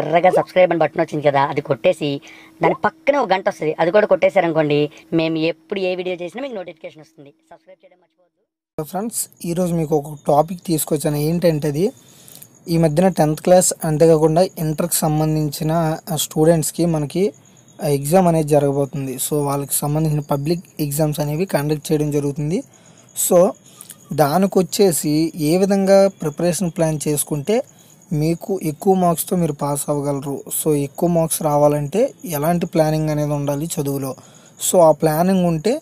ఎర్రగా సబ్స్క్రైబ్ అని బటన్ వచ్చింది కదా అది కొట్టేసి దాని పక్కనే ఒక గంట వస్తుంది అది కూడా కొట్టేశారనుకోండి మేము ఎప్పుడు ఏ వీడియో చేసినా మీకు నోటిఫికేషన్ వస్తుంది సబ్స్క్రైబ్ చేయడం మర్చిపోవద్దు ఫ్రెండ్స్ ఈరోజు మీకు ఒక టాపిక్ తీసుకొచ్చాను అది ఈ మధ్యన టెన్త్ క్లాస్ అంతేకాకుండా ఇంటర్కి సంబంధించిన స్టూడెంట్స్కి మనకి ఎగ్జామ్ అనేది జరగబోతుంది సో వాళ్ళకి సంబంధించిన పబ్లిక్ ఎగ్జామ్స్ అనేవి కండక్ట్ చేయడం జరుగుతుంది సో దానికి వచ్చేసి ఏ విధంగా ప్రిపరేషన్ ప్లాన్ చేసుకుంటే మీకు ఎక్కువ మార్క్స్తో మీరు పాస్ అవ్వగలరు సో ఎక్కువ మార్క్స్ రావాలంటే ఎలాంటి ప్లానింగ్ అనేది ఉండాలి చదువులో సో ఆ ప్లానింగ్ ఉంటే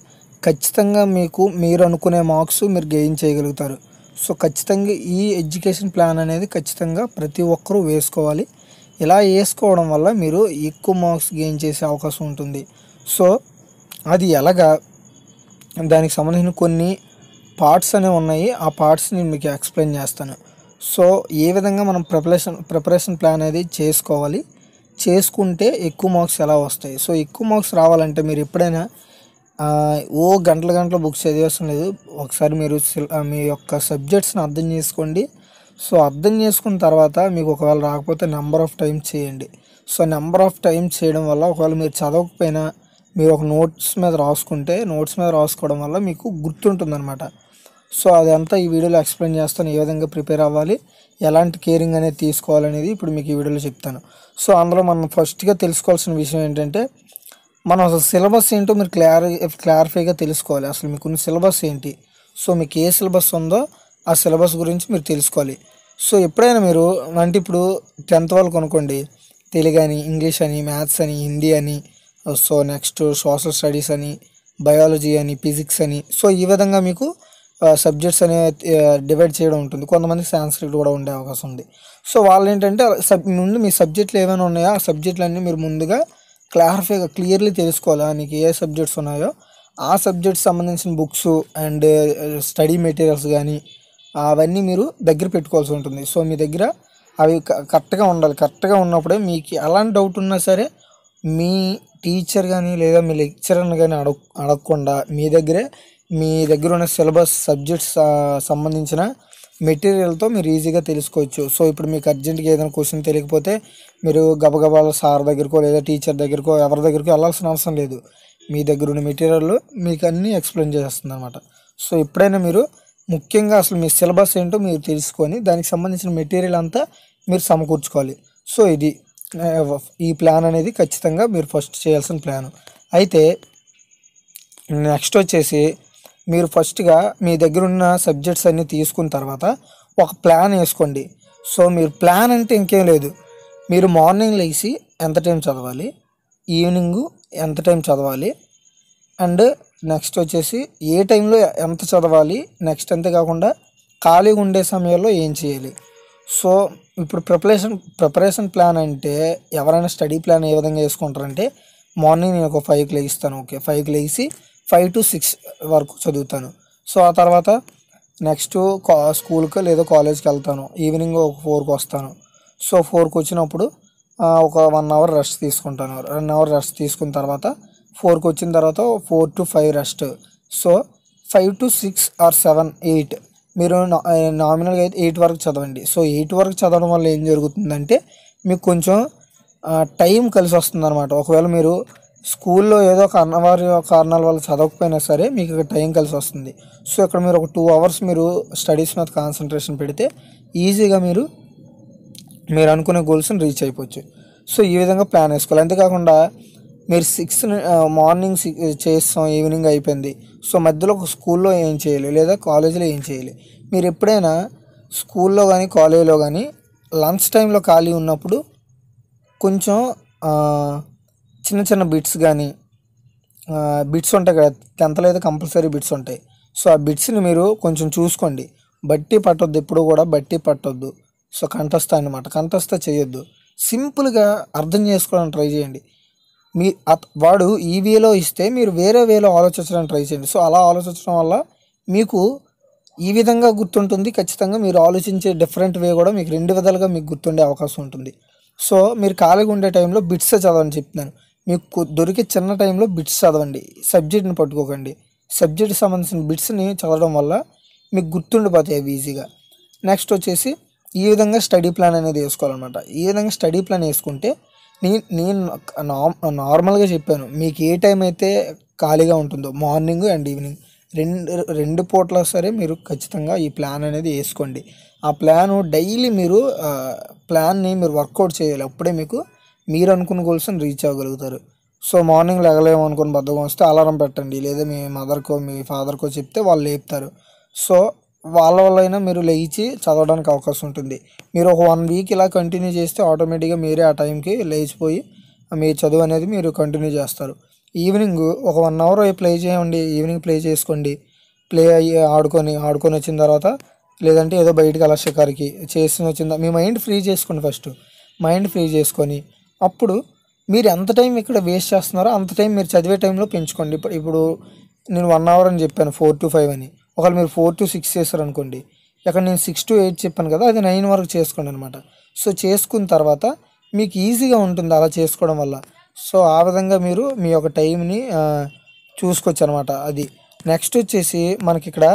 ఖచ్చితంగా మీకు మీరు అనుకునే మార్క్స్ మీరు గెయిన్ చేయగలుగుతారు సో ఖచ్చితంగా ఈ ఎడ్యుకేషన్ ప్లాన్ అనేది ఖచ్చితంగా ప్రతి ఒక్కరూ వేసుకోవాలి ఇలా వేసుకోవడం వల్ల మీరు ఎక్కువ మార్క్స్ గెయిన్ చేసే అవకాశం ఉంటుంది సో అది ఎలాగా దానికి సంబంధించిన కొన్ని పార్ట్స్ అనేవి ఉన్నాయి ఆ పార్ట్స్ నేను మీకు ఎక్స్ప్లెయిన్ చేస్తాను సో ఏ విధంగా మనం ప్రిపరేషన్ ప్రిపరేషన్ ప్లాన్ అనేది చేసుకోవాలి చేసుకుంటే ఎక్కువ మార్క్స్ ఎలా వస్తాయి సో ఎక్కువ మార్క్స్ రావాలంటే మీరు ఎప్పుడైనా ఓ గంటల గంటల బుక్స్ చదివేసం లేదు ఒకసారి మీరు మీ యొక్క సబ్జెక్ట్స్ని అర్థం చేసుకోండి సో అర్థం చేసుకున్న తర్వాత మీకు ఒకవేళ రాకపోతే నెంబర్ ఆఫ్ టైమ్స్ చేయండి సో నెంబర్ ఆఫ్ టైమ్ చేయడం వల్ల ఒకవేళ మీరు చదవకపోయినా మీరు ఒక నోట్స్ మీద రాసుకుంటే నోట్స్ మీద రాసుకోవడం వల్ల మీకు గుర్తుంటుందన్నమాట సో అదంతా ఈ వీడియోలో ఎక్స్ప్లెయిన్ చేస్తాను ఏ విధంగా ప్రిపేర్ అవ్వాలి ఎలాంటి కేరింగ్ అనేది తీసుకోవాలనేది ఇప్పుడు మీకు ఈ వీడియోలో చెప్తాను సో అందులో మనం ఫస్ట్గా తెలుసుకోవాల్సిన విషయం ఏంటంటే మనం అసలు సిలబస్ ఏంటో మీరు క్లారి క్లారిఫైగా తెలుసుకోవాలి అసలు మీకున్న సిలబస్ ఏంటి సో మీకు ఏ సిలబస్ ఉందో ఆ సిలబస్ గురించి మీరు తెలుసుకోవాలి సో ఎప్పుడైనా మీరు అంటే ఇప్పుడు టెన్త్ వాళ్ళు కొనుక్కోండి తెలుగు అని ఇంగ్లీష్ అని మ్యాథ్స్ అని హిందీ అని సో నెక్స్ట్ సోషల్ స్టడీస్ అని బయాలజీ అని ఫిజిక్స్ అని సో ఈ విధంగా మీకు సబ్జెక్ట్స్ అనే డివైడ్ చేయడం ఉంటుంది కొంతమంది సాంస్క్రిట్ కూడా ఉండే అవకాశం ఉంది సో వాళ్ళు ఏంటంటే సబ్ ముందు మీ సబ్జెక్టులు ఏమైనా ఉన్నాయో ఆ సబ్జెక్టులన్నీ మీరు ముందుగా క్లారిఫైగా క్లియర్లీ తెలుసుకోవాలి నీకు ఏ సబ్జెక్ట్స్ ఉన్నాయో ఆ సబ్జెక్ట్స్ సంబంధించిన బుక్స్ అండ్ స్టడీ మెటీరియల్స్ కానీ అవన్నీ మీరు దగ్గర పెట్టుకోవాల్సి ఉంటుంది సో మీ దగ్గర అవి కరెక్ట్గా ఉండాలి కరెక్ట్గా ఉన్నప్పుడే మీకు ఎలాంటి డౌట్ ఉన్నా సరే మీ టీచర్ కానీ లేదా మీ లెక్చరర్ని కానీ అడగ అడగకుండా మీ దగ్గరే మీ దగ్గర ఉన్న సిలబస్ సబ్జెక్ట్స్ సంబంధించిన మెటీరియల్తో మీరు ఈజీగా తెలుసుకోవచ్చు సో ఇప్పుడు మీకు అర్జెంటుగా ఏదైనా క్వశ్చన్ తెలియకపోతే మీరు గబగబాల సార్ దగ్గరకో లేదా టీచర్ దగ్గరకో ఎవరి దగ్గరకో వెళ్ళాల్సిన అవసరం లేదు మీ దగ్గర ఉన్న మెటీరియల్ మీకు అన్నీ ఎక్స్ప్లెయిన్ చేస్తుంది అనమాట సో ఎప్పుడైనా మీరు ముఖ్యంగా అసలు మీ సిలబస్ ఏంటో మీరు తెలుసుకొని దానికి సంబంధించిన మెటీరియల్ అంతా మీరు సమకూర్చుకోవాలి సో ఇది ఈ ప్లాన్ అనేది ఖచ్చితంగా మీరు ఫస్ట్ చేయాల్సిన ప్లాన్ అయితే నెక్స్ట్ వచ్చేసి మీరు ఫస్ట్గా మీ దగ్గర ఉన్న సబ్జెక్ట్స్ అన్నీ తీసుకున్న తర్వాత ఒక ప్లాన్ వేసుకోండి సో మీరు ప్లాన్ అంటే ఇంకేం లేదు మీరు మార్నింగ్ లేచి ఎంత టైం చదవాలి ఈవినింగ్ ఎంత టైం చదవాలి అండ్ నెక్స్ట్ వచ్చేసి ఏ టైంలో ఎంత చదవాలి నెక్స్ట్ కాకుండా ఖాళీగా ఉండే సమయంలో ఏం చేయాలి సో ఇప్పుడు ప్రిపరేషన్ ప్రిపరేషన్ ప్లాన్ అంటే ఎవరైనా స్టడీ ప్లాన్ ఏ విధంగా వేసుకుంటారంటే మార్నింగ్ నేను ఒక ఫైవ్కి లేస్తాను ఓకే ఫైవ్కి లేచి ఫైవ్ టు సిక్స్ వరకు చదువుతాను సో ఆ తర్వాత నెక్స్ట్ కా స్కూల్కి లేదా కాలేజ్కి వెళ్తాను ఈవినింగ్ ఒక ఫోర్కి వస్తాను సో ఫోర్కి వచ్చినప్పుడు ఒక వన్ అవర్ రెస్ట్ తీసుకుంటాను వన్ అవర్ రెస్ట్ తీసుకున్న తర్వాత ఫోర్కి వచ్చిన తర్వాత four to five rest so five to six or seven eight మీరు నామినల్గా అయితే ఎయిట్ వరకు చదవండి సో ఎయిట్ వరకు చదవడం వల్ల ఏం జరుగుతుందంటే మీకు కొంచెం టైం కలిసి వస్తుంది అనమాట ఒకవేళ మీరు స్కూల్లో ఏదో ఒక అన్నవార్య కారణాల వల్ల చదవకపోయినా సరే మీకు ఇక్కడ టైం కలిసి వస్తుంది సో ఇక్కడ మీరు ఒక టూ అవర్స్ మీరు స్టడీస్ మీద కాన్సన్ట్రేషన్ పెడితే ఈజీగా మీరు మీరు అనుకునే గోల్స్ని రీచ్ అయిపోవచ్చు సో ఈ విధంగా ప్లాన్ వేసుకోవాలి అంతేకాకుండా మీరు సిక్స్ మార్నింగ్ చేస్తాం ఈవినింగ్ అయిపోయింది సో మధ్యలో ఒక స్కూల్లో ఏం చేయాలి లేదా కాలేజీలో ఏం చేయాలి మీరు ఎప్పుడైనా స్కూల్లో కానీ కాలేజీలో కానీ లంచ్ టైంలో ఖాళీ ఉన్నప్పుడు కొంచెం చిన్న చిన్న బిట్స్ కానీ బిట్స్ ఉంటాయి కదా టెన్త్లో అయితే కంపల్సరీ బిట్స్ ఉంటాయి సో ఆ బిట్స్ని మీరు కొంచెం చూసుకోండి బట్టి పట్టొద్దు ఎప్పుడు కూడా బట్టి పట్టొద్దు సో కంఠస్థ అనమాట కంఠస్థ చేయొద్దు సింపుల్గా అర్థం చేసుకోవడానికి ట్రై చేయండి మీ వాడు ఈ వేలో ఇస్తే మీరు వేరే వేలో ఆలోచించడానికి ట్రై చేయండి సో అలా ఆలోచించడం వల్ల మీకు ఈ విధంగా గుర్తుంటుంది ఖచ్చితంగా మీరు ఆలోచించే డిఫరెంట్ వే కూడా మీకు రెండు విధాలుగా మీకు గుర్తుండే అవకాశం ఉంటుంది సో మీరు ఖాళీగా ఉండే టైంలో బిట్సే చదవని చెప్తున్నాను మీకు దొరికే చిన్న టైంలో బిట్స్ చదవండి సబ్జెక్ట్ని పట్టుకోకండి సబ్జెక్ట్ సంబంధించిన బిట్స్ని చదవడం వల్ల మీకు గుర్తుండిపోతాయి అవి ఈజీగా నెక్స్ట్ వచ్చేసి ఈ విధంగా స్టడీ ప్లాన్ అనేది వేసుకోవాలన్నమాట ఈ విధంగా స్టడీ ప్లాన్ వేసుకుంటే నేను నేను నార్మల్గా చెప్పాను మీకు ఏ టైం అయితే ఖాళీగా ఉంటుందో మార్నింగ్ అండ్ ఈవినింగ్ రెండు రెండు పూట్ల సరే మీరు ఖచ్చితంగా ఈ ప్లాన్ అనేది వేసుకోండి ఆ ప్లాను డైలీ మీరు ప్లాన్ని మీరు వర్కౌట్ చేయాలి అప్పుడే మీకు మీరు అనుకున్న గోల్స్ని రీచ్ అవ్వగలుగుతారు సో మార్నింగ్ లెగలేము అనుకుని బద్దకం వస్తే అలారం పెట్టండి లేదా మీ మదర్కో మీ ఫాదర్కో చెప్తే వాళ్ళు లేపుతారు సో వాళ్ళ అయినా మీరు లేచి చదవడానికి అవకాశం ఉంటుంది మీరు ఒక వన్ వీక్ ఇలా కంటిన్యూ చేస్తే ఆటోమేటిక్గా మీరే ఆ టైంకి లేచిపోయి మీ చదువు అనేది మీరు కంటిన్యూ చేస్తారు ఈవినింగ్ ఒక వన్ అవర్ ప్లే చేయండి ఈవినింగ్ ప్లే చేసుకోండి ప్లే అయ్యి ఆడుకొని ఆడుకొని వచ్చిన తర్వాత లేదంటే ఏదో బయటకు అలా షికారికి చేసుకుని వచ్చిందా మీ మైండ్ ఫ్రీ చేసుకోండి ఫస్ట్ మైండ్ ఫ్రీ చేసుకొని అప్పుడు మీరు ఎంత టైం ఇక్కడ వేస్ట్ చేస్తున్నారో అంత టైం మీరు చదివే టైంలో పెంచుకోండి ఇప్పుడు ఇప్పుడు నేను వన్ అవర్ అని చెప్పాను ఫోర్ టు ఫైవ్ అని ఒకవేళ మీరు ఫోర్ టు సిక్స్ చేస్తారు అనుకోండి ఇక్కడ నేను సిక్స్ టు ఎయిట్ చెప్పాను కదా అది నైన్ వరకు చేసుకోండి అనమాట సో చేసుకున్న తర్వాత మీకు ఈజీగా ఉంటుంది అలా చేసుకోవడం వల్ల సో ఆ విధంగా మీరు మీ యొక్క టైంని చూసుకోవచ్చు అనమాట అది నెక్స్ట్ వచ్చేసి మనకి ఇక్కడ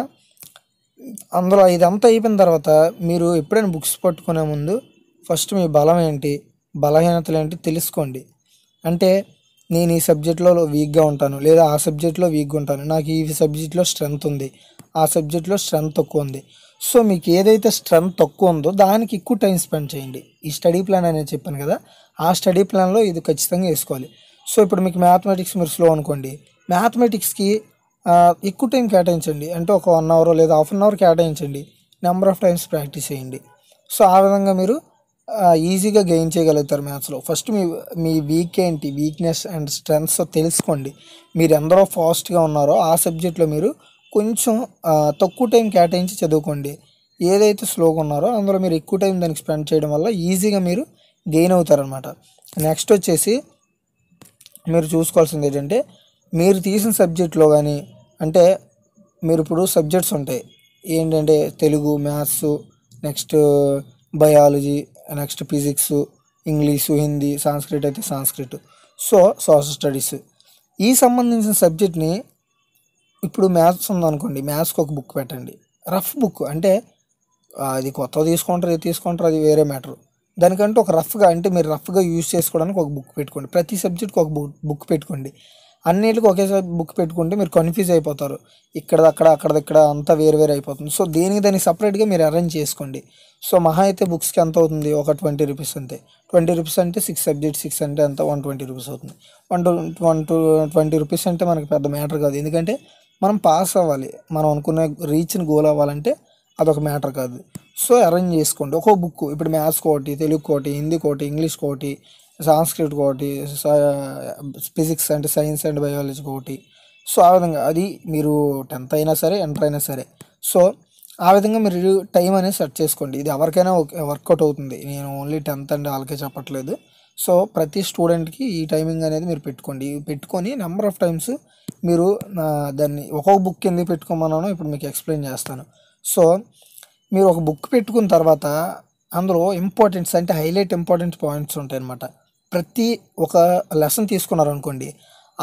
అందులో ఇదంతా అయిపోయిన తర్వాత మీరు ఎప్పుడైనా బుక్స్ పట్టుకునే ముందు ఫస్ట్ మీ బలం ఏంటి బలహీనతలు ఏంటి తెలుసుకోండి అంటే నేను ఈ సబ్జెక్ట్లో వీక్గా ఉంటాను లేదా ఆ సబ్జెక్ట్లో వీక్గా ఉంటాను నాకు ఈ సబ్జెక్ట్లో స్ట్రెంగ్త్ ఉంది ఆ సబ్జెక్ట్లో స్ట్రెంగ్త్ తక్కువ ఉంది సో మీకు ఏదైతే స్ట్రెంగ్త్ తక్కువ ఉందో దానికి ఎక్కువ టైం స్పెండ్ చేయండి ఈ స్టడీ ప్లాన్ అనేది చెప్పాను కదా ఆ స్టడీ ప్లాన్లో ఇది ఖచ్చితంగా వేసుకోవాలి సో ఇప్పుడు మీకు మ్యాథమెటిక్స్ మీరు స్లో అనుకోండి మ్యాథమెటిక్స్కి ఎక్కువ టైం కేటాయించండి అంటే ఒక వన్ అవర్ లేదా హాఫ్ అన్ అవర్ కేటాయించండి నెంబర్ ఆఫ్ టైమ్స్ ప్రాక్టీస్ చేయండి సో ఆ విధంగా మీరు ఈజీగా గెయిన్ చేయగలుగుతారు మ్యాథ్స్లో ఫస్ట్ మీ మీ వీక్ ఏంటి వీక్నెస్ అండ్ స్ట్రెంగ్స్ తెలుసుకోండి మీరు ఎందరో ఫాస్ట్గా ఉన్నారో ఆ సబ్జెక్ట్లో మీరు కొంచెం తక్కువ టైం కేటాయించి చదువుకోండి ఏదైతే స్లోగా ఉన్నారో అందులో మీరు ఎక్కువ టైం దానికి స్పెండ్ చేయడం వల్ల ఈజీగా మీరు గెయిన్ అవుతారనమాట నెక్స్ట్ వచ్చేసి మీరు చూసుకోవాల్సింది ఏంటంటే మీరు తీసిన సబ్జెక్ట్లో కానీ అంటే మీరు ఇప్పుడు సబ్జెక్ట్స్ ఉంటాయి ఏంటంటే Telugu maths next biology next physics English Hindi Sanskrit అయితే సాంస్క్రిట్ సో సోషల్ స్టడీస్ ఈ సంబంధించిన సబ్జెక్ట్ని ఇప్పుడు మ్యాథ్స్ ఉందనుకోండి మ్యాథ్స్కి ఒక బుక్ పెట్టండి రఫ్ బుక్ అంటే అది కొత్త తీసుకుంటారు ఇది తీసుకుంటారు అది వేరే మ్యాటర్ దానికంటే ఒక రఫ్గా అంటే మీరు రఫ్గా యూజ్ చేసుకోవడానికి ఒక బుక్ పెట్టుకోండి ప్రతి సబ్జెక్ట్కి ఒక బుక్ పెట్టుకోండి అన్నిటికి ఒకేసారి బుక్ పెట్టుకుంటే మీరు కన్ఫ్యూజ్ అయిపోతారు ఇక్కడ అక్కడ అక్కడ ఇక్కడ అంతా వేరు వేరు అయిపోతుంది సో దేనికి దానికి సపరేట్గా మీరు అరేంజ్ చేసుకోండి సో మహా అయితే బుక్స్కి ఎంత అవుతుంది ఒక ట్వంటీ రూపీస్ అంతే ట్వంటీ రూపీస్ అంటే సిక్స్ సబ్జెక్ట్ సిక్స్ అంటే ఎంత వన్ ట్వంటీ రూపీస్ అవుతుంది one two one two twenty rupees అంటే మనకి పెద్ద మ్యాటర్ కాదు ఎందుకంటే మనం పాస్ అవ్వాలి మనం అనుకునే రీచ్ని గోల్ అవ్వాలంటే అదొక మ్యాటర్ కాదు సో అరేంజ్ చేసుకోండి ఒక్కో బుక్ ఇప్పుడు మ్యాథ్స్ కోటి తెలుగు కోటి హిందీ కోటి ఇంగ్లీష్ కోటి సాంస్క్రిట్ ఒకటి physics and science and biology ఒకటి సో ఆ విధంగా అది మీరు టెన్త్ అయినా సరే ఎంటర్ అయినా సరే సో ఆ విధంగా మీరు టైం అనేది సెట్ చేసుకోండి ఇది ఎవరికైనా వర్కౌట్ అవుతుంది నేను ఓన్లీ టెన్త్ అండ్ వాళ్ళకే చెప్పట్లేదు సో ప్రతి స్టూడెంట్కి ఈ టైమింగ్ అనేది మీరు పెట్టుకోండి పెట్టుకొని నెంబర్ ఆఫ్ టైమ్స్ మీరు దాన్ని ఒక్కొక్క బుక్ ఎందుకు పెట్టుకోమన్నానో ఇప్పుడు మీకు ఎక్స్ప్లెయిన్ చేస్తాను సో మీరు ఒక బుక్ పెట్టుకున్న తర్వాత అందులో ఇంపార్టెంట్స్ అంటే హైలైట్ ఇంపార్టెంట్ పాయింట్స్ ఉంటాయి అన్నమాట ప్రతి ఒక లెసన్ తీసుకున్నారనుకోండి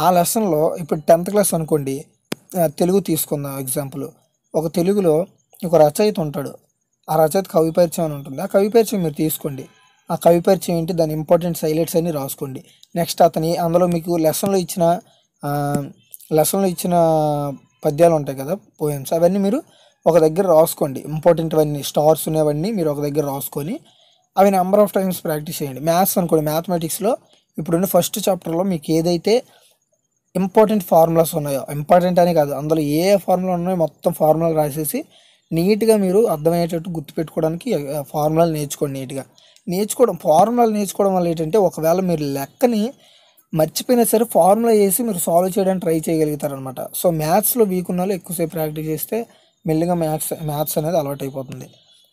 ఆ లెసన్లో ఇప్పుడు టెన్త్ క్లాస్ అనుకోండి తెలుగు తీసుకుందాం ఎగ్జాంపుల్ ఒక తెలుగులో ఒక రచయిత ఉంటాడు ఆ రచయిత కవి పరిచయం అని ఉంటుంది ఆ కవి పరిచయం మీరు తీసుకోండి ఆ కవి పరిచయం ఏంటి దాని ఇంపార్టెంట్ హైలైట్స్ అన్నీ రాసుకోండి నెక్స్ట్ అతని అందులో మీకు లెసన్లో ఇచ్చిన లెసన్లో ఇచ్చిన పద్యాలు ఉంటాయి కదా పోయమ్స్ అవన్నీ మీరు ఒక దగ్గర రాసుకోండి ఇంపార్టెంట్ అవన్నీ స్టార్స్ ఉన్నవన్నీ మీరు ఒక దగ్గర రాసుకొని అవి నెంబర్ ఆఫ్ టైమ్స్ ప్రాక్టీస్ చేయండి మ్యాథ్స్ అనుకోండి మ్యాథమెటిక్స్లో ఇప్పుడున్న ఫస్ట్ చాప్టర్లో మీకు ఏదైతే ఇంపార్టెంట్ ఫార్ములాస్ ఉన్నాయో ఇంపార్టెంట్ అని కాదు అందులో ఏ ఫార్ములా ఉన్నాయో మొత్తం ఫార్ములా రాసేసి నీట్గా మీరు అర్థమయ్యేటట్టు గుర్తుపెట్టుకోవడానికి ఫార్ములాలు నేర్చుకోండి నీట్గా నేర్చుకోవడం ఫార్ములాలు నేర్చుకోవడం వల్ల ఏంటంటే ఒకవేళ మీరు లెక్కని మర్చిపోయినా సరే ఫార్ములా వేసి మీరు సాల్వ్ చేయడానికి ట్రై చేయగలుగుతారనమాట సో మ్యాథ్స్లో వీక్ ఉన్న వాళ్ళు ఎక్కువసేపు ప్రాక్టీస్ చేస్తే మెల్లిగా మ్యాథ్స్ మ్యాథ్స్ అనేది అలవాటు అయిపోతుంది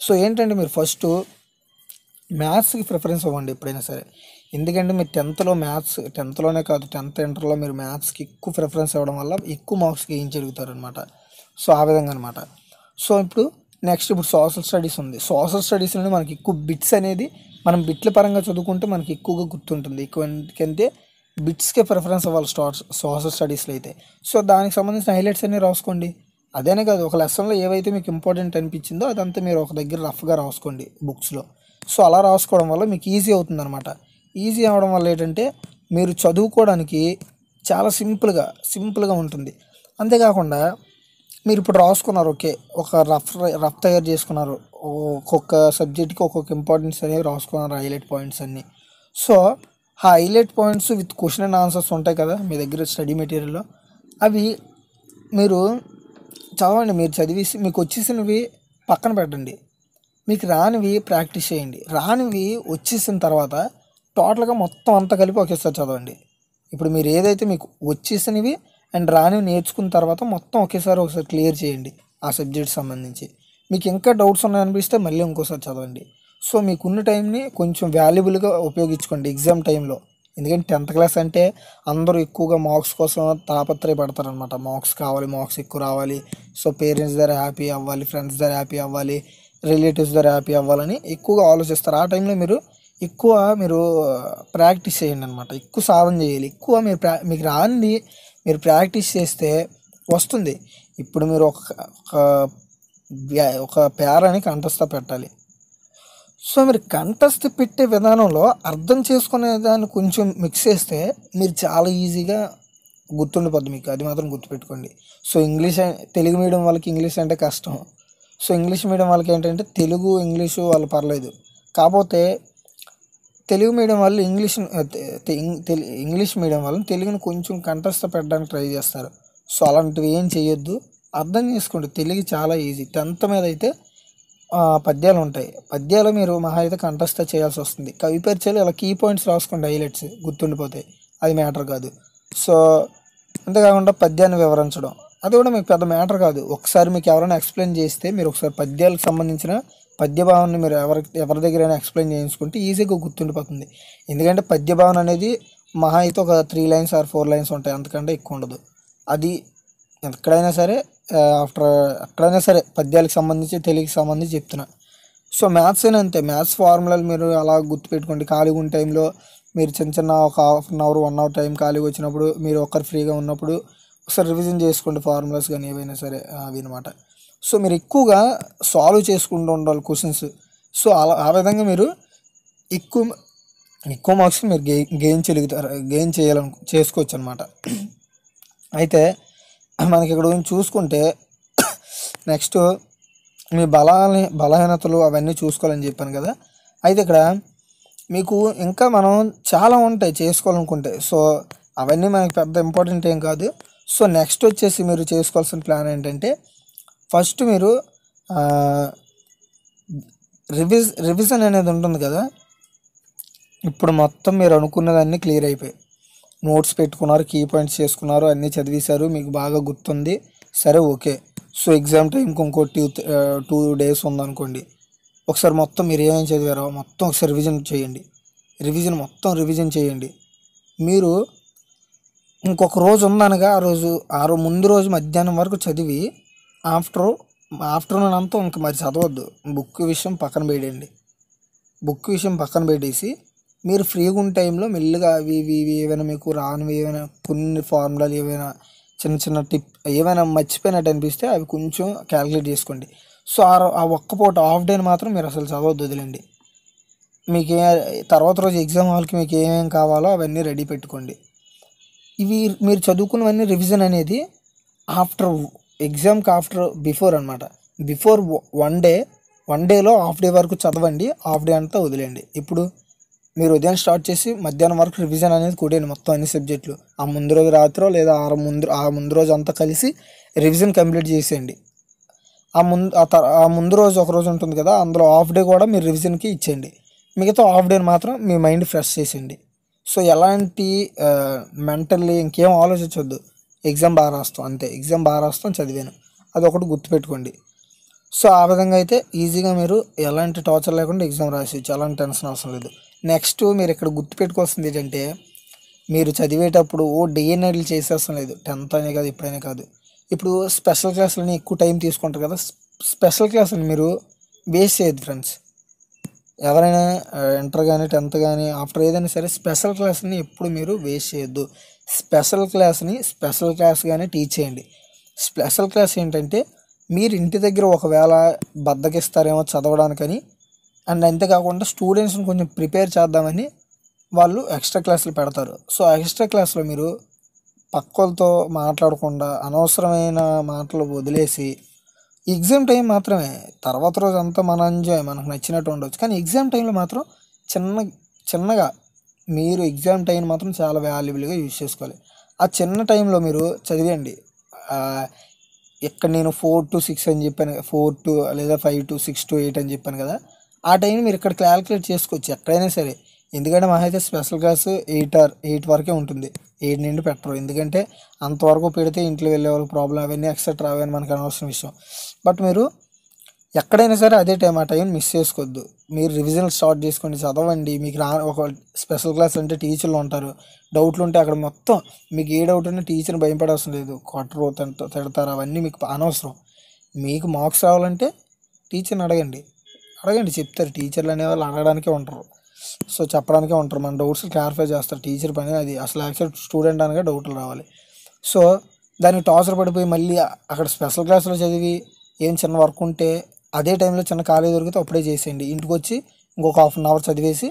సో ఏంటంటే మీరు ఫస్ట్ మ్యాథ్స్కి ప్రిఫరెన్స్ ఇవ్వండి ఎప్పుడైనా సరే ఎందుకంటే మీరు టెన్త్లో మ్యాథ్స్ టెన్త్లోనే కాదు టెన్త్ ఇంటర్లో మీరు మ్యాథ్స్కి ఎక్కువ ప్రిఫరెన్స్ ఇవ్వడం వల్ల ఎక్కువ మార్క్స్ గెయిన్ జరుగుతారు అనమాట సో ఆ విధంగా అనమాట సో ఇప్పుడు నెక్స్ట్ ఇప్పుడు సోషల్ స్టడీస్ ఉంది సోషల్ స్టడీస్లోనే మనకి ఎక్కువ బిట్స్ అనేది మనం బిట్ల పరంగా చదువుకుంటే మనకి ఎక్కువగా గుర్తుంటుంది ఎక్కువ ఎందుకంటే బిట్స్కే ప్రిఫరెన్స్ అవ్వాలి స్టార్ట్స్ సోషల్ స్టడీస్లో అయితే సో దానికి సంబంధించిన హైలైట్స్ అన్నీ రాసుకోండి అదేనే కాదు ఒక లెసన్లో ఏవైతే మీకు ఇంపార్టెంట్ అనిపించిందో అదంతా మీరు ఒక దగ్గర రఫ్గా రాసుకోండి బుక్స్లో సో అలా రాసుకోవడం వల్ల మీకు ఈజీ అవుతుంది అనమాట ఈజీ అవడం వల్ల ఏంటంటే మీరు చదువుకోవడానికి చాలా సింపుల్గా సింపుల్గా ఉంటుంది అంతేకాకుండా మీరు ఇప్పుడు రాసుకున్నారు ఓకే ఒక రఫ్ రఫ్ తయారు చేసుకున్నారు ఒక్కొక్క సబ్జెక్ట్కి ఒక్కొక్క ఇంపార్టెన్స్ అనేవి రాసుకున్నారు హైలైట్ పాయింట్స్ అన్నీ సో ఆ highlight points with question and answers ఉంటాయి కదా మీ దగ్గర స్టడీ మెటీరియల్లో అవి మీరు చదవండి మీరు చదివేసి మీకు వచ్చేసినవి పక్కన పెట్టండి మీకు రానివి ప్రాక్టీస్ చేయండి రానివి వచ్చేసిన తర్వాత టోటల్గా మొత్తం అంతా కలిపి ఒకేసారి చదవండి ఇప్పుడు మీరు ఏదైతే మీకు వచ్చేసినవి అండ్ రానివి నేర్చుకున్న తర్వాత మొత్తం ఒకేసారి ఒకసారి క్లియర్ చేయండి ఆ సబ్జెక్ట్ సంబంధించి మీకు ఇంకా డౌట్స్ ఉన్నాయనిపిస్తే మళ్ళీ ఇంకోసారి చదవండి సో మీకున్న టైంని కొంచెం వాల్యుబుల్గా ఉపయోగించుకోండి ఎగ్జామ్ టైంలో ఎందుకంటే టెన్త్ క్లాస్ అంటే అందరూ ఎక్కువగా మార్క్స్ కోసం తాపత్రయపడతారనమాట మార్క్స్ కావాలి మార్క్స్ ఎక్కువ రావాలి సో పేరెంట్స్ దగ్గర హ్యాపీ అవ్వాలి ఫ్రెండ్స్ దగ్గర హ్యాపీ అవ్వాలి రిలేటివ్స్ ద్వారా హ్యాపీ అవ్వాలని ఎక్కువగా ఆలోచిస్తారు ఆ టైంలో మీరు ఎక్కువ మీరు ప్రాక్టీస్ uh, చేయండి అనమాట ఎక్కువ సాధన చేయాలి ఎక్కువ మీరు ప్రా మీకు రాంది మీరు ప్రాక్టీస్ చేస్తే వస్తుంది ఇప్పుడు మీరు ఒక ఒక పేరాని కంఠస్థ పెట్టాలి సో మీరు కంఠస్థ పెట్టే విధానంలో అర్థం చేసుకునే దాన్ని కొంచెం మిక్స్ చేస్తే మీరు చాలా ఈజీగా గుర్తుండిపోద్ది మీకు అది మాత్రం గుర్తుపెట్టుకోండి సో ఇంగ్లీష్ తెలుగు మీడియం వాళ్ళకి ఇంగ్లీష్ అంటే కష్టం సో ఇంగ్లీష్ మీడియం వాళ్ళకి ఏంటంటే తెలుగు ఇంగ్లీషు వాళ్ళు పర్లేదు కాకపోతే తెలుగు మీడియం వాళ్ళు ఇంగ్లీష్ ఇంగ్లీష్ మీడియం వాళ్ళని తెలుగుని కొంచెం కంటస్థ పెట్టడానికి ట్రై చేస్తారు సో అలాంటివి ఏం చేయొద్దు అర్థం చేసుకోండి తెలుగు చాలా ఈజీ టెన్త్ మీద అయితే పద్యాలు ఉంటాయి పద్యాలు మీరు మహా అయితే కంటస్థ చేయాల్సి వస్తుంది కవి పరిచయాలు ఇలా కీ పాయింట్స్ రాసుకోండి హైలైట్స్ గుర్తుండిపోతాయి అది మ్యాటర్ కాదు సో అంతేకాకుండా పద్యాన్ని వివరించడం అది కూడా మీకు పెద్ద మ్యాటర్ కాదు ఒకసారి మీకు ఎవరైనా ఎక్స్ప్లెయిన్ చేస్తే మీరు ఒకసారి పద్యాలకు సంబంధించిన పద్యభావాన్ని మీరు ఎవరి ఎవరి దగ్గరైనా ఎక్స్ప్లెయిన్ చేయించుకుంటే ఈజీగా గుర్తుండిపోతుంది ఎందుకంటే పద్యభావన అనేది మహా అయితే ఒక three lines or four lines ఉంటాయి అంతకంటే ఎక్కువ ఉండదు అది ఎక్కడైనా సరే ఆఫ్టర్ ఎక్కడైనా సరే పద్యాలకు సంబంధించి తెలుగుకి సంబంధించి చెప్తున్నా సో మ్యాథ్స్ అయినా అంతే మ్యాథ్స్ ఫార్ములాలు మీరు అలా గుర్తుపెట్టుకోండి ఖాళీగా ఉన్న టైంలో మీరు చిన్న చిన్న ఒక half an hour one hour time ఖాళీగా వచ్చినప్పుడు మీరు ఒక్కరు ఫ్రీగా ఉన్నప్పుడు ఒకసారి రివిజన్ చేసుకోండి ఫార్ములాస్ కానీ ఏవైనా సరే అవి అనమాట సో మీరు ఎక్కువగా సాల్వ్ చేసుకుంటూ ఉండాలి క్వశ్చన్స్ సో అలా ఆ విధంగా మీరు ఎక్కువ ఎక్కువ మార్క్స్ మీరు గెయిన్ గెయిన్ చేయగలుగుతారు గెయిన్ చేయాలను చేసుకోవచ్చు అనమాట అయితే మనకి ఇక్కడ చూసుకుంటే నెక్స్ట్ మీ బలాన్ని బలహీనతలు అవన్నీ చూసుకోవాలని చెప్పాను కదా అయితే ఇక్కడ మీకు ఇంకా మనం చాలా ఉంటాయి చేసుకోవాలనుకుంటే సో అవన్నీ మనకి పెద్ద ఇంపార్టెంట్ ఏం కాదు సో నెక్స్ట్ వచ్చేసి మీరు చేసుకోవాల్సిన ప్లాన్ ఏంటంటే ఫస్ట్ మీరు రివిజ్ రివిజన్ అనేది ఉంటుంది కదా ఇప్పుడు మొత్తం మీరు అనుకున్నదన్నీ క్లియర్ అయిపోయాయి నోట్స్ పెట్టుకున్నారు కీ పాయింట్స్ చేసుకున్నారు అన్నీ చదివేశారు మీకు బాగా గుర్తుంది సరే ఓకే సో ఎగ్జామ్ టైంకి ఇంకో టూ టూ డేస్ ఉందనుకోండి ఒకసారి మొత్తం మీరు ఏమేమి చదివారో మొత్తం ఒకసారి రివిజన్ చేయండి రివిజన్ మొత్తం రివిజన్ చేయండి మీరు ఇంకొక రోజు ఉందనగా ఆ రోజు ఆ రోజు ముందు రోజు మధ్యాహ్నం వరకు చదివి ఆఫ్టర్ ఆఫ్టర్నూన్ అంతా ఇంక మరి చదవద్దు బుక్ విషయం పక్కన పెట్టండి బుక్ విషయం పక్కన పెట్టేసి మీరు ఫ్రీగా ఉన్న టైంలో మెల్లిగా అవి ఇవి ఇవి ఏమైనా మీకు రానివి ఏమైనా కొన్ని ఫార్ములాలు ఏమైనా చిన్న చిన్న టిప్ ఏమైనా మర్చిపోయినట్టు అనిపిస్తే అవి కొంచెం క్యాలిక్యులేట్ చేసుకోండి సో ఆ ఒక్క పూట హాఫ్ డేని మాత్రం మీరు అసలు చదవద్దు వదిలేండి మీకు తర్వాత రోజు ఎగ్జామ్ హాల్కి మీకు ఏమేమి కావాలో అవన్నీ రెడీ పెట్టుకోండి ఇవి మీరు చదువుకున్నవన్నీ రివిజన్ అనేది ఆఫ్టర్ ఎగ్జామ్కి ఆఫ్టర్ బిఫోర్ అనమాట బిఫోర్ వన్ డే వన్ డేలో హాఫ్ డే వరకు చదవండి హాఫ్ డే అంతా వదిలేయండి ఇప్పుడు మీరు ఉదయం స్టార్ట్ చేసి మధ్యాహ్నం వరకు రివిజన్ అనేది కూడండి మొత్తం అన్ని సబ్జెక్టులు ఆ ముందు రోజు రాత్రో లేదా ఆ ముందు ఆ ముందు రోజు అంతా కలిసి రివిజన్ కంప్లీట్ చేసేయండి ఆ ముందు ఆ ముందు రోజు ఒక రోజు ఉంటుంది కదా అందులో హాఫ్ డే కూడా మీరు రివిజన్కి ఇచ్చేయండి మిగతా హాఫ్ డేని మాత్రం మీ మైండ్ ఫ్రెష్ చేసేయండి సో ఎలాంటి మెంటల్లీ ఇంకేం ఆలోచించొద్దు ఎగ్జామ్ బాగా రాస్తాం అంతే ఎగ్జామ్ బాగా రాస్తాం చదివాను అది ఒకటి గుర్తుపెట్టుకోండి సో ఆ విధంగా అయితే ఈజీగా మీరు ఎలాంటి టార్చర్ లేకుండా ఎగ్జామ్ రాసేయచ్చు ఎలాంటి టెన్షన్ అవసరం లేదు నెక్స్ట్ మీరు ఇక్కడ గుర్తుపెట్టుకోవాల్సింది ఏంటంటే మీరు చదివేటప్పుడు ఓ డే నైట్లు చేసేస్తాం లేదు టెన్త్ అనే కాదు ఎప్పుడైనా కాదు ఇప్పుడు స్పెషల్ క్లాసులని ఎక్కువ టైం తీసుకుంటారు కదా స్పెషల్ క్లాసులు మీరు వేస్ట్ చేయదు ఫ్రెండ్స్ ఎవరైనా ఇంటర్ కానీ టెన్త్ కానీ ఆఫ్టర్ ఏదైనా సరే స్పెషల్ క్లాస్ని ఎప్పుడు మీరు వేస్ట్ చేయొద్దు స్పెషల్ క్లాస్ని స్పెషల్ క్లాస్ కానీ టీచ్ చేయండి స్పెషల్ క్లాస్ ఏంటంటే మీరు ఇంటి దగ్గర ఒకవేళ బద్దకిస్తారేమో చదవడానికని అండ్ అంతేకాకుండా స్టూడెంట్స్ని కొంచెం ప్రిపేర్ చేద్దామని వాళ్ళు ఎక్స్ట్రా క్లాసులు పెడతారు సో ఎక్స్ట్రా క్లాస్లో మీరు పక్కలతో మాట్లాడకుండా అనవసరమైన మాటలు వదిలేసి ఎగ్జామ్ టైం మాత్రమే తర్వాత రోజు అంతా మన ఎంజాయ్ మనకు నచ్చినట్టు ఉండొచ్చు కానీ ఎగ్జామ్ టైంలో మాత్రం చిన్న చిన్నగా మీరు ఎగ్జామ్ టైం మాత్రం చాలా వాల్యుబుల్గా యూజ్ చేసుకోవాలి ఆ చిన్న టైంలో మీరు చదివేయండి ఇక్కడ నేను ఫోర్ టు సిక్స్ అని చెప్పాను ఫోర్ టు లేదా five to six to eight అని చెప్పాను కదా ఆ టైం మీరు ఇక్కడ క్యాలిక్యులేట్ చేసుకోవచ్చు ఎక్కడైనా సరే ఎందుకంటే మా అయితే special class eight or eight వరకే ఉంటుంది ఎయిట్ నుండి పెట్టరు ఎందుకంటే అంతవరకు పెడితే ఇంట్లో వెళ్ళే వాళ్ళకి ప్రాబ్లం అవన్నీ ఎక్సెట్రా అవన్నీ మనకు అనవసరం విషయం బట్ మీరు ఎక్కడైనా సరే అదే టైం ఆ టైం మిస్ చేసుకోవద్దు మీరు రివిజన్ స్టార్ట్ చేసుకోండి చదవండి మీకు రా ఒక స్పెషల్ క్లాస్ అంటే టీచర్లు ఉంటారు డౌట్లు ఉంటే అక్కడ మొత్తం మీకు ఏ డౌట్ ఉన్నా టీచర్ని భయపడాల్సిన లేదు కొట్టరు తిడతారు అవన్నీ మీకు అనవసరం మీకు మార్క్స్ రావాలంటే టీచర్ని అడగండి అడగండి చెప్తారు టీచర్లు అనే వాళ్ళు అడగడానికే ఉంటారు సో చెప్పడానికే ఉంటారు మన డౌట్స్ క్లారిఫై చేస్తారు టీచర్ పని అది అసలు యాక్చువల్ స్టూడెంట్ అనగా డౌట్లు రావాలి సో దానికి టార్చర్ పడిపోయి మళ్ళీ అక్కడ స్పెషల్ క్లాసులో చదివి ఏం చిన్న వర్క్ ఉంటే అదే టైంలో చిన్న ఖాళీ దొరికితే అప్పుడే చేసేయండి ఇంటికి వచ్చి ఇంకొక హాఫ్ అన్ అవర్ చదివేసి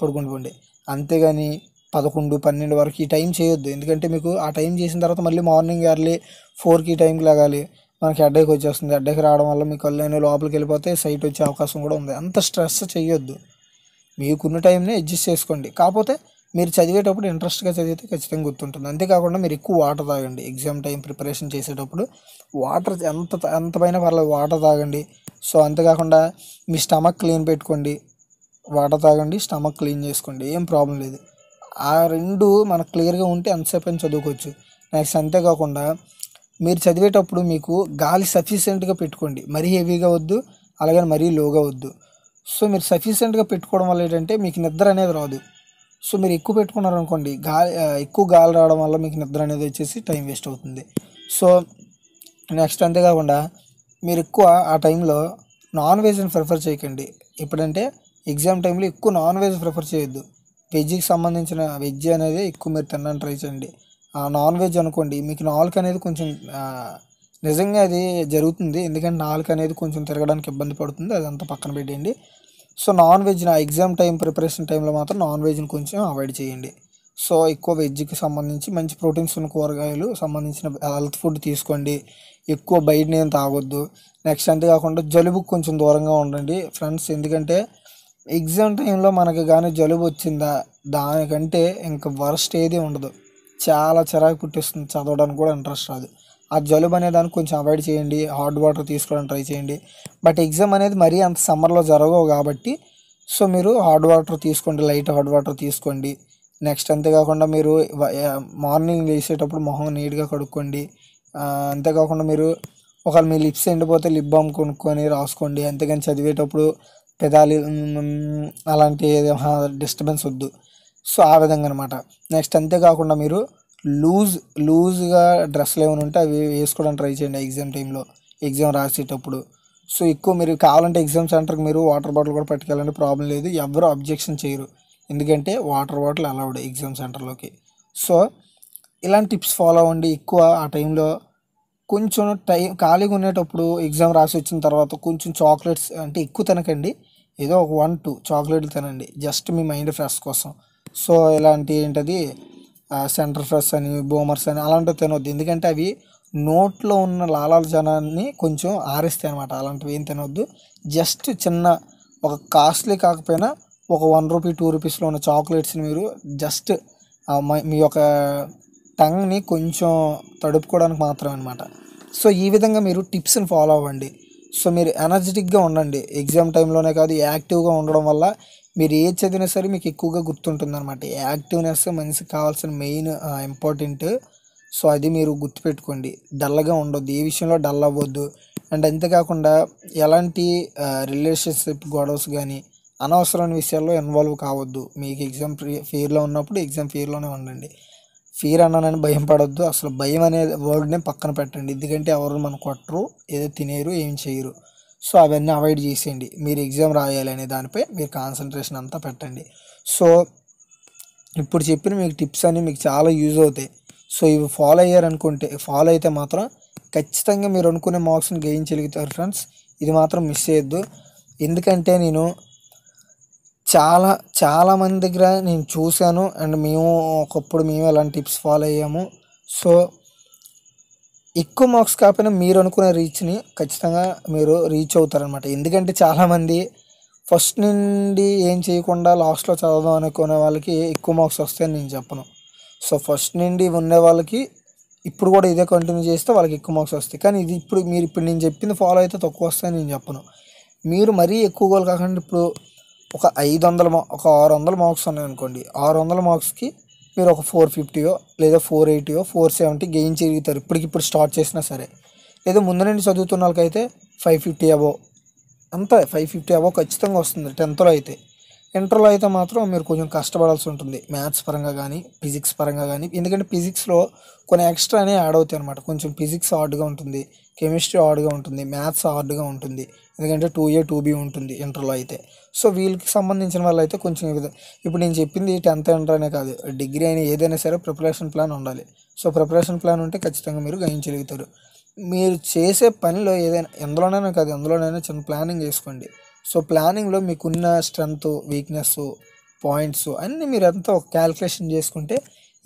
పడుకుంటుకోండి అంతేగాని పదకొండు పన్నెండు వరకు ఈ టైం చేయొద్దు ఎందుకంటే మీకు ఆ టైం చేసిన తర్వాత మళ్ళీ మార్నింగ్ ఎర్లీ ఫోర్కి టైంకి లాగాలి మనకి హెడ్ఏక్ వచ్చేస్తుంది హెడ్ఏక్ రావడం వల్ల మీకు కళ్ళు అనేవి లోపలికి వెళ్ళిపోతే సైట్ వచ్చే అవకాశం కూడా ఉంది అంత స్ట్రెస్ చేయొద్దు మీకున్న టైంని అడ్జస్ట్ చేసుకోండి కాకపోతే మీరు చదివేటప్పుడు ఇంట్రెస్ట్గా చదివితే ఖచ్చితంగా గుర్తుంటుంది అంతేకాకుండా మీరు ఎక్కువ వాటర్ తాగండి ఎగ్జామ్ టైం ప్రిపరేషన్ చేసేటప్పుడు వాటర్ ఎంత ఎంత పైన పర్లేదు వాటర్ తాగండి సో అంతేకాకుండా మీ స్టమక్ క్లీన్ పెట్టుకోండి వాటర్ తాగండి స్టమక్ క్లీన్ చేసుకోండి ఏం ప్రాబ్లం లేదు ఆ రెండు మనకు క్లియర్గా ఉంటే ఎంతసేపు చదువుకోవచ్చు నెక్స్ట్ అంతేకాకుండా మీరు చదివేటప్పుడు మీకు గాలి సఫిషియెంట్గా పెట్టుకోండి మరీ హెవీగా వద్దు అలాగే మరీ లోగా వద్దు సో మీరు సఫిషియెంట్గా పెట్టుకోవడం వల్ల ఏంటంటే మీకు నిద్ర అనేది రాదు సో మీరు ఎక్కువ పెట్టుకున్నారనుకోండి గాలి ఎక్కువ గాలి రావడం వల్ల మీకు నిద్ర అనేది వచ్చేసి టైం వేస్ట్ అవుతుంది సో నెక్స్ట్ అంతేకాకుండా మీరు ఎక్కువ ఆ టైంలో నాన్ వెజ్ని ప్రిఫర్ చేయకండి ఎప్పుడంటే ఎగ్జామ్ టైంలో ఎక్కువ నాన్ వెజ్ ప్రిఫర్ చేయొద్దు వెజ్కి సంబంధించిన వెజ్ అనేది ఎక్కువ మీరు తినడానికి ట్రై చేయండి నాన్ వెజ్ అనుకోండి మీకు నాలుక అనేది కొంచెం నిజంగా అది జరుగుతుంది ఎందుకంటే నాలుక అనేది కొంచెం తిరగడానికి ఇబ్బంది పడుతుంది అది పక్కన పెట్టేయండి సో నాన్ వెజ్ నా ఎగ్జామ్ టైం ప్రిపరేషన్ టైంలో మాత్రం నాన్ వెజ్ని కొంచెం అవాయిడ్ చేయండి సో ఎక్కువ వెజ్కి సంబంధించి మంచి ప్రోటీన్స్ ఉన్న కూరగాయలు సంబంధించిన హెల్త్ ఫుడ్ తీసుకోండి ఎక్కువ బయట నేను తాగొద్దు నెక్స్ట్ అంతే కాకుండా జలుబు కొంచెం దూరంగా ఉండండి ఫ్రెండ్స్ ఎందుకంటే ఎగ్జామ్ టైంలో మనకి కానీ జలుబు వచ్చిందా దానికంటే ఇంకా వరస్ట్ ఏది ఉండదు చాలా చిరాకు పుట్టిస్తుంది చదవడానికి కూడా ఇంట్రెస్ట్ రాదు ఆ జలుబు అనే దాన్ని కొంచెం అవాయిడ్ చేయండి హాట్ వాటర్ తీసుకోవడం ట్రై చేయండి బట్ ఎగ్జామ్ అనేది మరీ అంత సమ్మర్లో జరగవు కాబట్టి సో మీరు హాట్ వాటర్ తీసుకోండి లైట్ హాట్ వాటర్ తీసుకోండి నెక్స్ట్ అంతేకాకుండా మీరు మార్నింగ్ వేసేటప్పుడు మొహం నీట్గా కడుక్కోండి అంతేకాకుండా మీరు ఒకవేళ మీ లిప్స్ ఎండిపోతే లిప్ బామ్ కొనుక్కొని రాసుకోండి అంతేగాని చదివేటప్పుడు పెదాలి అలాంటి డిస్టర్బెన్స్ వద్దు సో ఆ విధంగా అనమాట నెక్స్ట్ అంతేకాకుండా మీరు లూజ్ లూజ్గా డ్రెస్సులు ఏమైనా ఉంటే అవి వేసుకోవడానికి ట్రై చేయండి ఎగ్జామ్ టైంలో ఎగ్జామ్ రాసేటప్పుడు సో ఎక్కువ మీరు కావాలంటే ఎగ్జామ్ సెంటర్కి మీరు వాటర్ బాటిల్ కూడా పట్టుకెళ్ళండి ప్రాబ్లం లేదు ఎవరు అబ్జెక్షన్ చేయరు ఎందుకంటే వాటర్ బాటిల్ అలౌడ్ ఎగ్జామ్ సెంటర్లోకి సో ఇలాంటి టిప్స్ ఫాలో అవ్వండి ఎక్కువ ఆ టైంలో కొంచెం టైం ఖాళీగా ఉండేటప్పుడు ఎగ్జామ్ రాసి వచ్చిన తర్వాత కొంచెం చాక్లెట్స్ అంటే ఎక్కువ తినకండి ఏదో ఒక వన్ టూ చాక్లెట్లు తినండి జస్ట్ మీ మైండ్ ఫ్రెష్ కోసం సో ఇలాంటి ఏంటది సెంటర్ ఫ్రెష్ అని బోమర్స్ అని అలాంటివి తినొద్దు ఎందుకంటే అవి నోట్లో ఉన్న లాలాల జనాన్ని కొంచెం ఆరిస్తాయి అనమాట అలాంటివి ఏం తినొద్దు జస్ట్ చిన్న ఒక కాస్ట్లీ కాకపోయినా ఒక వన్ రూపీ టూ రూపీస్లో ఉన్న చాక్లెట్స్ని మీరు జస్ట్ మీ యొక్క టంగ్ని కొంచెం తడుపుకోవడానికి మాత్రమే అనమాట సో ఈ విధంగా మీరు టిప్స్ని ఫాలో అవ్వండి సో మీరు ఎనర్జెటిక్గా ఉండండి ఎగ్జామ్ టైంలోనే కాదు యాక్టివ్గా ఉండడం వల్ల మీరు ఏది చదివినా సరే మీకు ఎక్కువగా గుర్తుంటుంది అనమాట యాక్టివ్నెస్ మనిషికి కావాల్సిన మెయిన్ ఇంపార్టెంట్ సో అది మీరు గుర్తుపెట్టుకోండి డల్గా ఉండొద్దు ఏ విషయంలో డల్ అవ్వద్దు అండ్ అంతేకాకుండా ఎలాంటి రిలేషన్షిప్ గొడవస్ కానీ అనవసరమైన విషయాల్లో ఇన్వాల్వ్ కావద్దు మీకు ఎగ్జామ్ ఫీర్లో ఉన్నప్పుడు ఎగ్జామ్ ఫీర్లోనే ఉండండి ఫీర్ అన్నానని భయం పడొద్దు అసలు భయం అనే వర్డ్నే పక్కన పెట్టండి ఎందుకంటే ఎవరు మనం కొట్టరు ఏదో తినేరు ఏం చేయరు సో అవన్నీ అవాయిడ్ చేసేయండి మీరు ఎగ్జామ్ రాయాలనే దానిపై మీరు కాన్సన్ట్రేషన్ అంతా పెట్టండి సో ఇప్పుడు చెప్పిన మీకు టిప్స్ అన్నీ మీకు చాలా యూజ్ అవుతాయి సో ఇవి ఫాలో అయ్యారనుకుంటే ఫాలో అయితే మాత్రం ఖచ్చితంగా మీరు అనుకునే మార్క్స్ని గెయించగలుగుతారు ఫ్రెండ్స్ ఇది మాత్రం మిస్ చేయొద్దు ఎందుకంటే నేను చాలా చాలామంది దగ్గర నేను చూశాను అండ్ మేము ఒకప్పుడు మేము ఎలాంటి టిప్స్ ఫాలో అయ్యాము సో ఎక్కువ మార్క్స్ కాకపోయినా మీరు అనుకున్న రీచ్ని ఖచ్చితంగా మీరు రీచ్ అవుతారనమాట ఎందుకంటే చాలామంది ఫస్ట్ నుండి ఏం చేయకుండా లాస్ట్లో చదవదాం అనుకునే వాళ్ళకి ఎక్కువ మార్క్స్ వస్తాయని నేను చెప్పను సో ఫస్ట్ నుండి ఉండే వాళ్ళకి ఇప్పుడు కూడా ఇదే కంటిన్యూ చేస్తే వాళ్ళకి ఎక్కువ మార్క్స్ వస్తాయి కానీ ఇది ఇప్పుడు మీరు ఇప్పుడు నేను చెప్పింది ఫాలో అయితే తక్కువ వస్తాయని నేను చెప్పను మీరు మరీ ఎక్కువ గోల్ కాకుండా ఇప్పుడు ఒక ఐదు వందల ఒక ఆరు వందల మార్క్స్ ఉన్నాయనుకోండి ఆరు వందల మార్క్స్కి మీరు ఒక ఫోర్ ఫిఫ్టీయో లేదా ఫోర్ ఎయిటీయో ఫోర్ సెవెంటీ గెయిన్ చేయగలుగుతారు ఇప్పటికిప్పుడు స్టార్ట్ చేసినా సరే లేదా ముందు నుండి చదువుతున్న వాళ్ళకైతే ఫైవ్ ఫిఫ్టీ అబో అంతే ఫైవ్ ఫిఫ్టీ అబో ఖచ్చితంగా వస్తుంది టెన్త్లో అయితే ఇంటర్లో అయితే మాత్రం మీరు కొంచెం కష్టపడాల్సి ఉంటుంది మ్యాథ్స్ పరంగా కానీ ఫిజిక్స్ పరంగా కానీ ఎందుకంటే ఫిజిక్స్లో కొన్ని ఎక్స్ట్రానే యాడ్ అవుతాయి అనమాట కొంచెం ఫిజిక్స్ హార్డ్గా ఉంటుంది కెమిస్ట్రీ హార్డ్గా ఉంటుంది మ్యాథ్స్ హార్డ్గా ఉంటుంది ఎందుకంటే టూ ఏ టూ బీ ఉంటుంది ఇంటర్లో అయితే సో వీళ్ళకి సంబంధించిన వాళ్ళు అయితే కొంచెం ఇప్పుడు నేను చెప్పింది టెన్త్ ఇంటర్ అనే కాదు డిగ్రీ అయినా ఏదైనా సరే ప్రిపరేషన్ ప్లాన్ ఉండాలి సో ప్రిపరేషన్ ప్లాన్ ఉంటే ఖచ్చితంగా మీరు గయించగలుగుతారు మీరు చేసే పనిలో ఏదైనా ఎందులోనైనా కాదు ఎందులోనైనా చిన్న ప్లానింగ్ చేసుకోండి సో ప్లానింగ్లో మీకున్న స్ట్రెంగ్త్ వీక్నెస్ పాయింట్స్ అన్నీ మీరంతా ఒక క్యాల్కులేషన్ చేసుకుంటే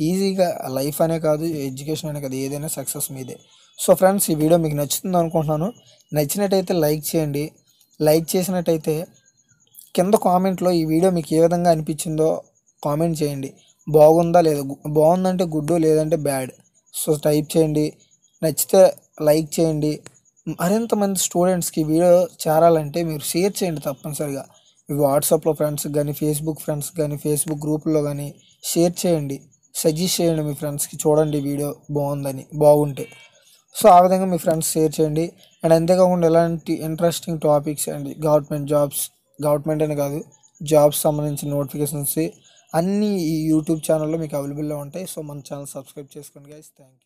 ఈజీగా లైఫ్ అనే కాదు ఎడ్యుకేషన్ అనే కాదు ఏదైనా సక్సెస్ మీదే సో ఫ్రెండ్స్ ఈ వీడియో మీకు నచ్చుతుంది అనుకుంటున్నాను నచ్చినట్టయితే లైక్ చేయండి లైక్ చేసినట్టయితే కింద కామెంట్లో ఈ వీడియో మీకు ఏ విధంగా అనిపించిందో కామెంట్ చేయండి బాగుందా లేదా బాగుందంటే గుడ్ లేదంటే బ్యాడ్ సో టైప్ చేయండి నచ్చితే లైక్ చేయండి మరింత మంది స్టూడెంట్స్కి వీడియో చేరాలంటే మీరు షేర్ చేయండి తప్పనిసరిగా మీ వాట్సాప్లో ఫ్రెండ్స్కి కానీ ఫేస్బుక్ ఫ్రెండ్స్ కానీ ఫేస్బుక్ గ్రూపుల్లో కానీ షేర్ చేయండి సజెస్ట్ చేయండి మీ ఫ్రెండ్స్కి చూడండి వీడియో బాగుందని బాగుంటే సో ఆ విధంగా మీ ఫ్రెండ్స్ షేర్ చేయండి అండ్ అంతేకాకుండా ఎలాంటి ఇంట్రెస్టింగ్ టాపిక్స్ అండి గవర్నమెంట్ జాబ్స్ గవర్నమెంట్ అని కాదు జాబ్స్ సంబంధించిన నోటిఫికేషన్స్ అన్నీ ఈ యూట్యూబ్ ఛానల్లో మీకు అవైలబుల్లో ఉంటాయి సో మన ఛానల్ సబ్స్క్రైబ్ చేసుకోండి గైస్ థ్యాంక్ యూ